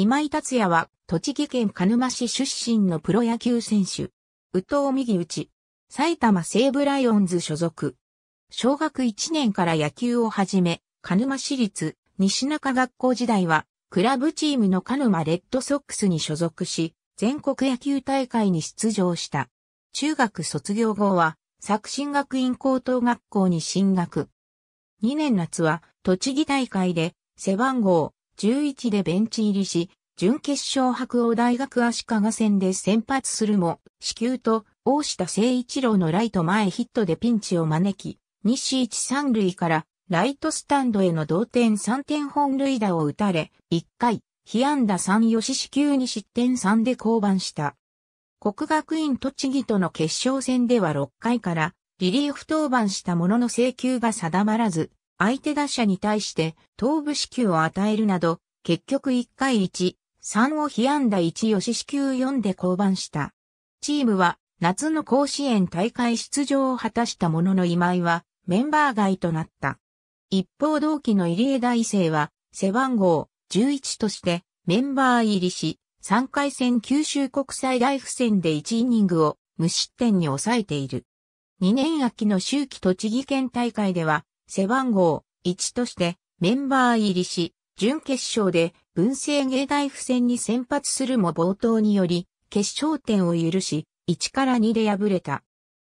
今井達也は、栃木県鹿沼市出身のプロ野球選手。宇藤右打埼玉西武ライオンズ所属。小学1年から野球を始め、鹿沼市立西中学校時代は、クラブチームの鹿沼レッドソックスに所属し、全国野球大会に出場した。中学卒業後は、作新学院高等学校に進学。2年夏は、栃木大会で、背番号11でベンチ入りし、準決勝白鴎大学足利戦で先発するも、死球と大下誠一郎のライト前ヒットでピンチを招き、西一三塁からライトスタンドへの同点3点本塁打を打たれ、1回、被安打3吉死球に失点3で降板した。国学院栃木との決勝戦では6回からリリーフ登板したものの請求が定まらず、相手打者に対して頭部死球を与えるなど、結局1回1、3を被安打1吉四死球4で降板した。チームは夏の甲子園大会出場を果たしたものの今井はメンバー外となった。一方同期の入江大生は背番号11としてメンバー入りし、3回戦九州国際大付戦で1イニングを無失点に抑えている。2年秋の秋季栃木県大会では背番号1としてメンバー入りし、準決勝で文政芸大付戦に先発するも冒頭により、決勝点を許し、1から2で敗れた。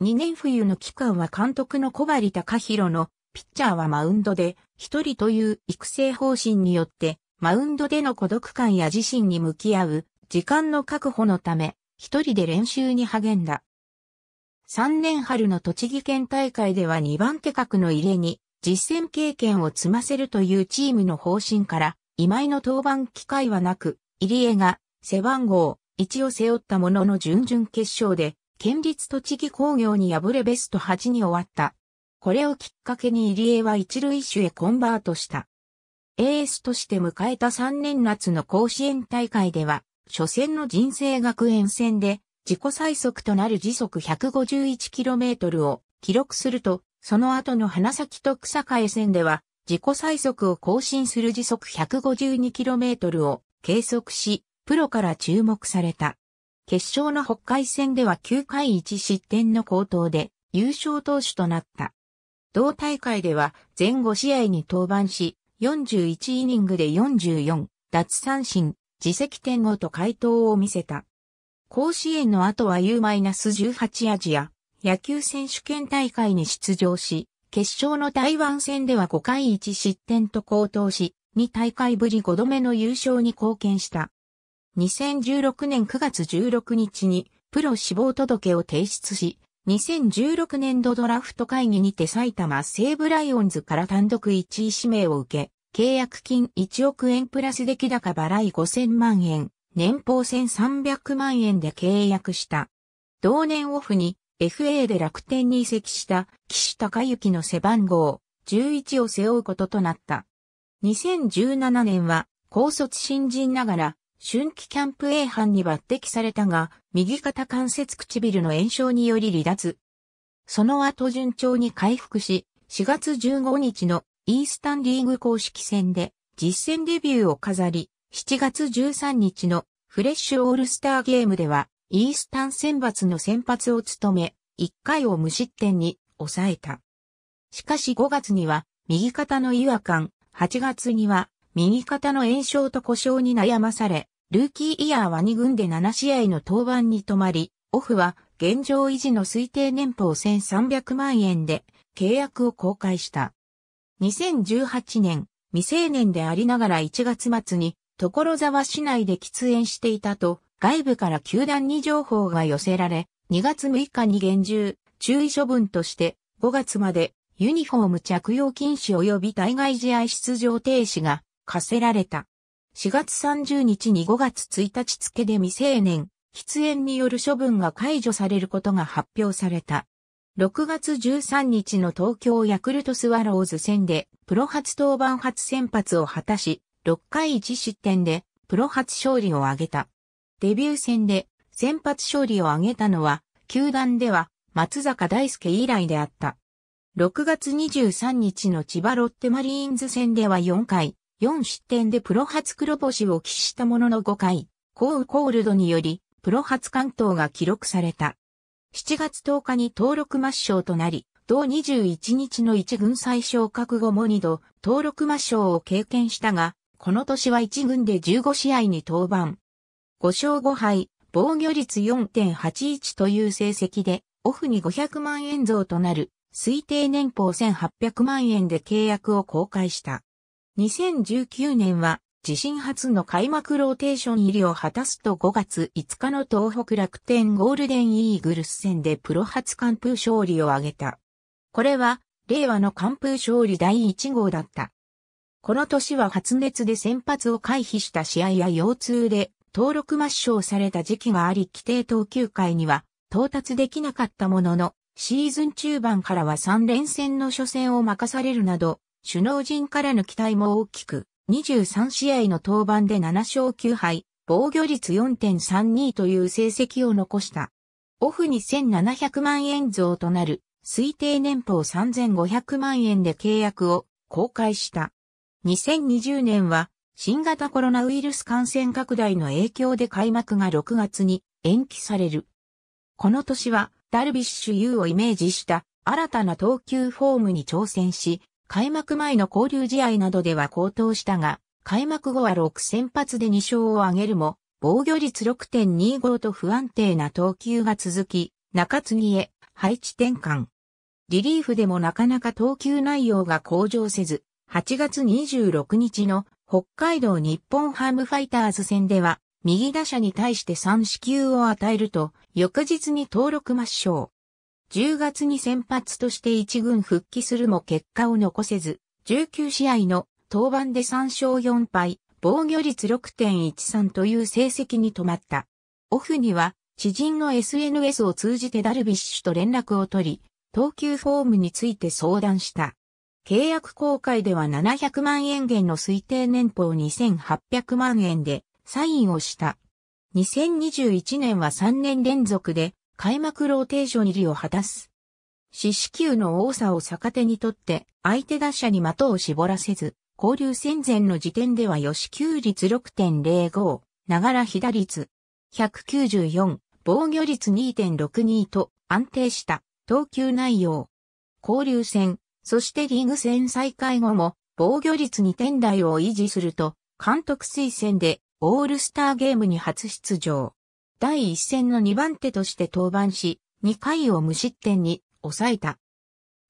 2年冬の期間は監督の小針隆弘の、ピッチャーはマウンドで、一人という育成方針によって、マウンドでの孤独感や自身に向き合う、時間の確保のため、一人で練習に励んだ。3年春の栃木県大会では2番手格の入れに、実戦経験を積ませるというチームの方針から、今井の登板機会はなく、入江が背番号1を背負ったものの準々決勝で、県立栃木工業に敗れベスト8に終わった。これをきっかけに入江は一塁手へコンバートした。エースとして迎えた3年夏の甲子園大会では、初戦の人生学園戦で、自己最速となる時速 151km を記録すると、その後の花咲と草替え戦では、自己最速を更新する時速 152km を計測し、プロから注目された。決勝の北海戦では9回1失点の好投で優勝投手となった。同大会では全5試合に登板し、41イニングで44、脱三振、自責点後と回答を見せた。甲子園の後は U-18 アジア野球選手権大会に出場し、決勝の台湾戦では5回1失点と高騰し、2大会ぶり5度目の優勝に貢献した。2016年9月16日にプロ死亡届を提出し、2016年度ドラフト会議にて埼玉西武ライオンズから単独1位指名を受け、契約金1億円プラス出来高払い5000万円、年俸1300万円で契約した。同年オフに FA で楽天に移籍した岸隆之の背番号11を背負うこととなった。2017年は高卒新人ながら春季キャンプ A 班に抜擢されたが右肩関節唇の炎症により離脱。その後順調に回復し4月15日のイースタンリーグ公式戦で実戦デビューを飾り7月13日のフレッシュオールスターゲームではイースタン選抜の先発を務め、1回を無失点に抑えた。しかし5月には右肩の違和感、8月には右肩の炎症と故障に悩まされ、ルーキーイヤーは2軍で7試合の登板に止まり、オフは現状維持の推定年俸1300万円で契約を公開した。2018年、未成年でありながら1月末に所沢市内で喫煙していたと外部から球団に情報が寄せられ、2月6日に厳重、注意処分として、5月までユニフォーム着用禁止及び対外試合出場停止が課せられた。4月30日に5月1日付で未成年、喫煙による処分が解除されることが発表された。6月13日の東京ヤクルトスワローズ戦でプロ初登板初先発を果たし、6回1失点でプロ初勝利を挙げた。デビュー戦で先発勝利を挙げたのは、球団では松坂大輔以来であった。6月23日の千葉ロッテマリーンズ戦では4回、4失点でプロ初黒星を喫したものの5回、コーコールドにより、プロ初関東が記録された。7月10日に登録抹消となり、同21日の1軍最小覚悟も2度、登録抹消を経験したが、この年は1軍で15試合に登板、5勝5敗、防御率4.81という成績で、オフに500万円増となる、推定年俸1800万円で契約を公開した。2019年は、自身初の開幕ローテーション入りを果たすと5月5日の東北楽天ゴールデンイーグルス戦でプロ初完封勝利を挙げた。これは、令和の完封勝利第1号だった。この年は発熱で先発を回避した試合や腰痛で登録抹消された時期があり規定投球回には到達できなかったものの、シーズン中盤からは3連戦の初戦を任されるなど、首脳陣からの期待も大きく、23試合の登板で7勝9敗、防御率4.32という成績を残した。オフに1700万円増となる推定年俸3500万円で契約を公開した。2020年は新型コロナウイルス感染拡大の影響で開幕が6月に延期される。この年はダルビッシュ有をイメージした新たな投球フォームに挑戦し、開幕前の交流試合などでは高騰したが、開幕後は6先発で2勝を挙げるも、防御率6.25と不安定な投球が続き、中継ぎへ配置転換。リリーフでもなかなか投球内容が向上せず、8月26日の北海道日本ハムファイターズ戦では、右打者に対して3四球を与えると、翌日に登録抹消。10月に先発として1軍復帰するも結果を残せず、19試合の登板で3勝4敗、防御率6.13という成績に止まった。オフには、知人の SNS を通じてダルビッシュと連絡を取り、投球フォームについて相談した。契約公開では700万円減の推定年俸2800万円でサインをした。2021年は3年連続で開幕ローテーション入りを果たす。四死球の多さを逆手にとって相手打者に的を絞らせず、交流戦前の時点では予死球率6.05、ながら被打率194、防御率2.62と安定した投球内容。交流戦そしてリーグ戦再開後も防御率2点台を維持すると、監督推薦でオールスターゲームに初出場。第1戦の2番手として登板し、2回を無失点に抑えた。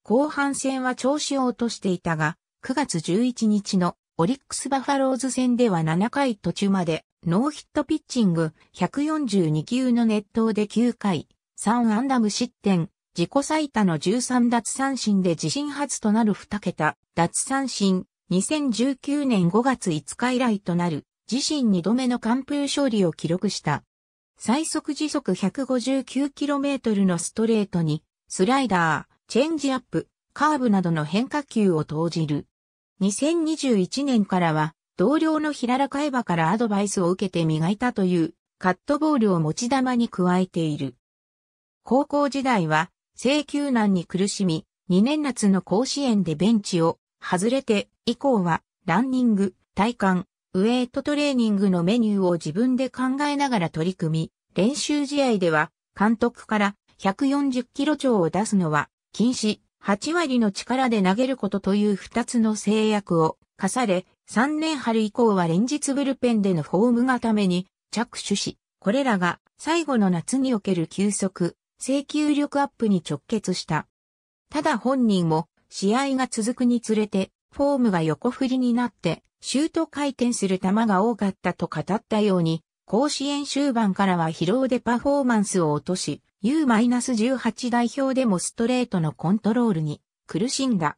後半戦は調子を落としていたが、9月11日のオリックスバファローズ戦では7回途中までノーヒットピッチング142球の熱投で9回3安打無失点自己最多の13奪三振で自身初となる2桁奪三振、2019年5月5日以来となる自身2度目の完封勝利を記録した。最速時速 159km のストレートに、スライダー、チェンジアップ、カーブなどの変化球を投じる。2021年からは、同僚の平良海馬からアドバイスを受けて磨いたという、カットボールを持ち玉に加えている。高校時代は、請求難に苦しみ、2年夏の甲子園でベンチを外れて、以降はランニング、体幹、ウエイトトレーニングのメニューを自分で考えながら取り組み、練習試合では監督から140キロ超を出すのは禁止、8割の力で投げることという2つの制約を課され、3年春以降は連日ブルペンでのフォームがために着手し、これらが最後の夏における休息、請求力アップに直結した。ただ本人も試合が続くにつれてフォームが横振りになってシュート回転する球が多かったと語ったように甲子園終盤からは疲労でパフォーマンスを落とし U-18 代表でもストレートのコントロールに苦しんだ。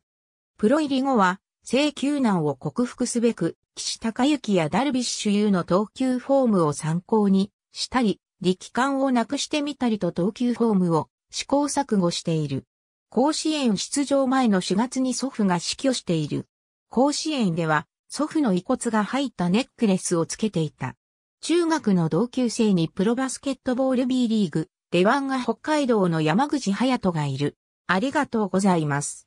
プロ入り後は請求難を克服すべく岸隆之やダルビッシュ有の投球フォームを参考にしたり、力感をなくしてみたりと投球フォームを試行錯誤している。甲子園出場前の4月に祖父が死去している。甲子園では祖父の遺骨が入ったネックレスをつけていた。中学の同級生にプロバスケットボール B リーグ、出番が北海道の山口隼人がいる。ありがとうございます。